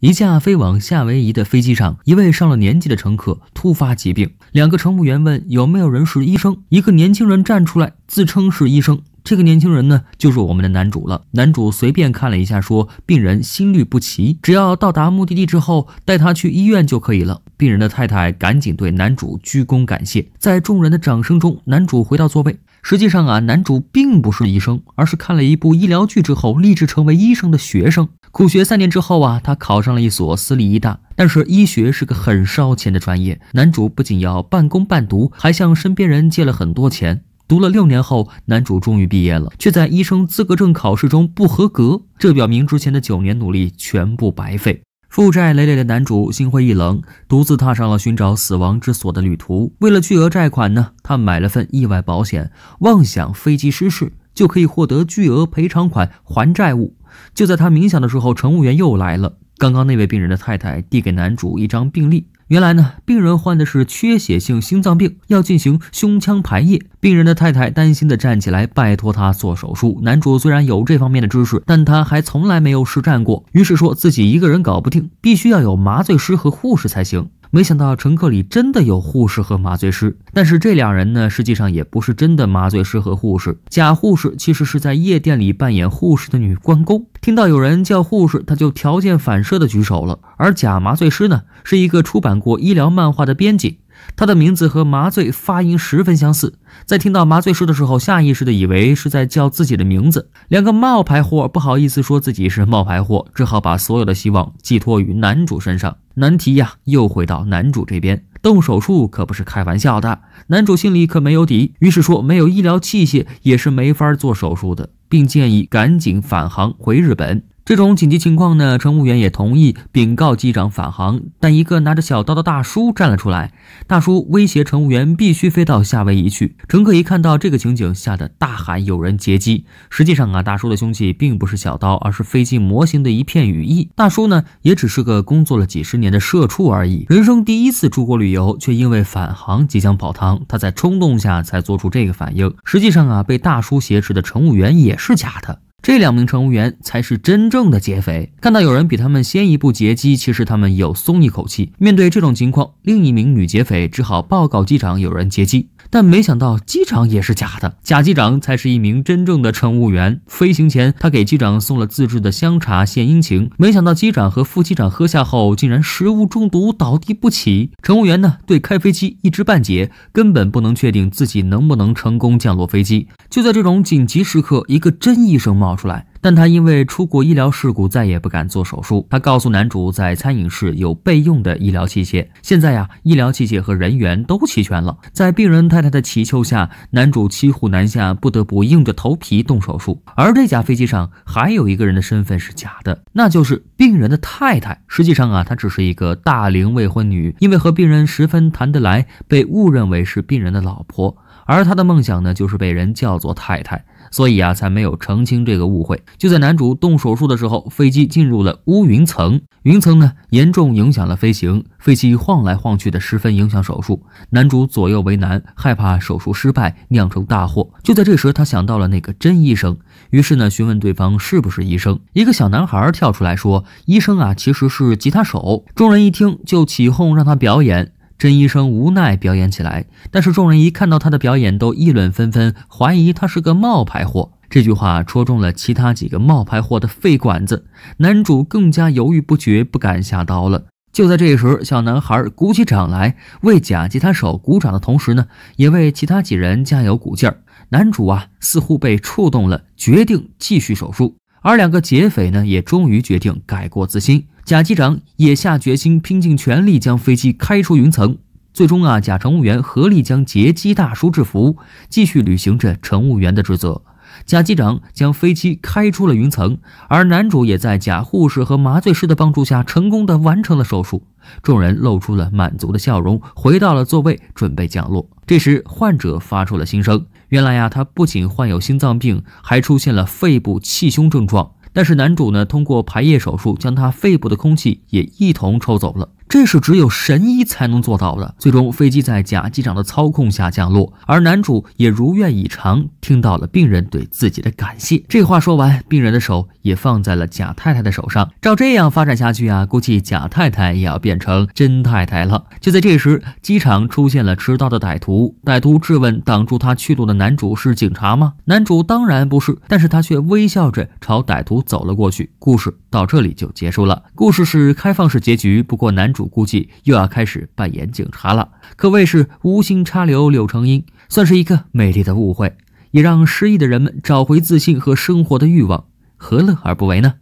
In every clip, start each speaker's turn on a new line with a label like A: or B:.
A: 一架飞往夏威夷的飞机上，一位上了年纪的乘客突发疾病，两个乘务员问有没有人是医生，一个年轻人站出来自称是医生。这个年轻人呢，就是我们的男主了。男主随便看了一下，说病人心律不齐，只要到达目的地之后带他去医院就可以了。病人的太太赶紧对男主鞠躬感谢，在众人的掌声中，男主回到座位。实际上啊，男主并不是医生，而是看了一部医疗剧之后，立志成为医生的学生。苦学三年之后啊，他考上了一所私立医大。但是医学是个很烧钱的专业，男主不仅要半工半读，还向身边人借了很多钱。读了六年后，男主终于毕业了，却在医生资格证考试中不合格。这表明之前的九年努力全部白费。负债累累的男主心灰意冷，独自踏上了寻找死亡之所的旅途。为了巨额债款呢，他买了份意外保险，妄想飞机失事就可以获得巨额赔偿款还债务。就在他冥想的时候，乘务员又来了。刚刚那位病人的太太递给男主一张病历。原来呢，病人患的是缺血性心脏病，要进行胸腔排液。病人的太太担心的站起来，拜托他做手术。男主虽然有这方面的知识，但他还从来没有实战过，于是说自己一个人搞不定，必须要有麻醉师和护士才行。没想到乘客里真的有护士和麻醉师，但是这两人呢，实际上也不是真的麻醉师和护士。假护士其实是在夜店里扮演护士的女关公，听到有人叫护士，他就条件反射的举手了。而假麻醉师呢，是一个出版过医疗漫画的编辑，他的名字和麻醉发音十分相似，在听到麻醉师的时候，下意识的以为是在叫自己的名字。两个冒牌货不好意思说自己是冒牌货，只好把所有的希望寄托于男主身上。难题呀，又回到男主这边。动手术可不是开玩笑的，男主心里可没有底，于是说没有医疗器械也是没法做手术的，并建议赶紧返航回日本。这种紧急情况呢，乘务员也同意禀告机长返航，但一个拿着小刀的大叔站了出来。大叔威胁乘务员必须飞到夏威夷去。乘客一看到这个情景，吓得大喊有人劫机。实际上啊，大叔的凶器并不是小刀，而是飞机模型的一片羽翼。大叔呢，也只是个工作了几十年的社畜而已。人生第一次出国旅游，却因为返航即将跑堂，他在冲动下才做出这个反应。实际上啊，被大叔挟持的乘务员也是假的。这两名乘务员才是真正的劫匪。看到有人比他们先一步劫机，其实他们有松一口气。面对这种情况，另一名女劫匪只好报告机长，有人劫机。但没想到机长也是假的，假机长才是一名真正的乘务员。飞行前，他给机长送了自制的香茶献殷勤。没想到机长和副机长喝下后，竟然食物中毒倒地不起。乘务员呢，对开飞机一知半解，根本不能确定自己能不能成功降落飞机。就在这种紧急时刻，一个真医生冒出来。但他因为出过医疗事故，再也不敢做手术。他告诉男主，在餐饮室有备用的医疗器械。现在呀，医疗器械和人员都齐全了。在病人太太的祈求下，男主骑虎难下，不得不硬着头皮动手术。而这架飞机上还有一个人的身份是假的，那就是病人的太太。实际上啊，她只是一个大龄未婚女，因为和病人十分谈得来，被误认为是病人的老婆。而她的梦想呢，就是被人叫做太太。所以啊，才没有澄清这个误会。就在男主动手术的时候，飞机进入了乌云层，云层呢严重影响了飞行，飞机晃来晃去的，十分影响手术。男主左右为难，害怕手术失败酿成大祸。就在这时，他想到了那个真医生，于是呢询问对方是不是医生。一个小男孩跳出来说：“医生啊，其实是吉他手。”众人一听就起哄，让他表演。甄医生无奈表演起来，但是众人一看到他的表演，都议论纷纷，怀疑他是个冒牌货。这句话戳中了其他几个冒牌货的肺管子，男主更加犹豫不决，不敢下刀了。就在这时，小男孩鼓起掌来，为假吉他手鼓掌的同时呢，也为其他几人加油鼓劲儿。男主啊，似乎被触动了，决定继续手术。而两个劫匪呢，也终于决定改过自新。贾机长也下决心，拼尽全力将飞机开出云层。最终啊，贾乘务员合力将劫机大叔制服，继续履行着乘务员的职责。贾机长将飞机开出了云层，而男主也在贾护士和麻醉师的帮助下，成功的完成了手术。众人露出了满足的笑容，回到了座位，准备降落。这时，患者发出了心声。原来呀，他不仅患有心脏病，还出现了肺部气胸症状。但是，男主呢，通过排液手术将他肺部的空气也一同抽走了。这是只有神医才能做到的。最终，飞机在贾机长的操控下降落，而男主也如愿以偿，听到了病人对自己的感谢。这话说完，病人的手也放在了贾太太的手上。照这样发展下去啊，估计贾太太也要变成真太太了。就在这时，机场出现了持刀的歹徒，歹徒质问挡住他去路的男主是警察吗？男主当然不是，但是他却微笑着朝歹徒走了过去。故事到这里就结束了，故事是开放式结局。不过男。主。主估计又要开始扮演警察了，可谓是无心插柳柳成荫，算是一个美丽的误会，也让失意的人们找回自信和生活的欲望，何乐而不为呢？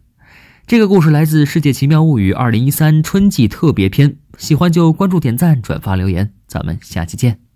A: 这个故事来自《世界奇妙物语》二零一三春季特别篇，喜欢就关注、点赞、转发、留言，咱们下期见。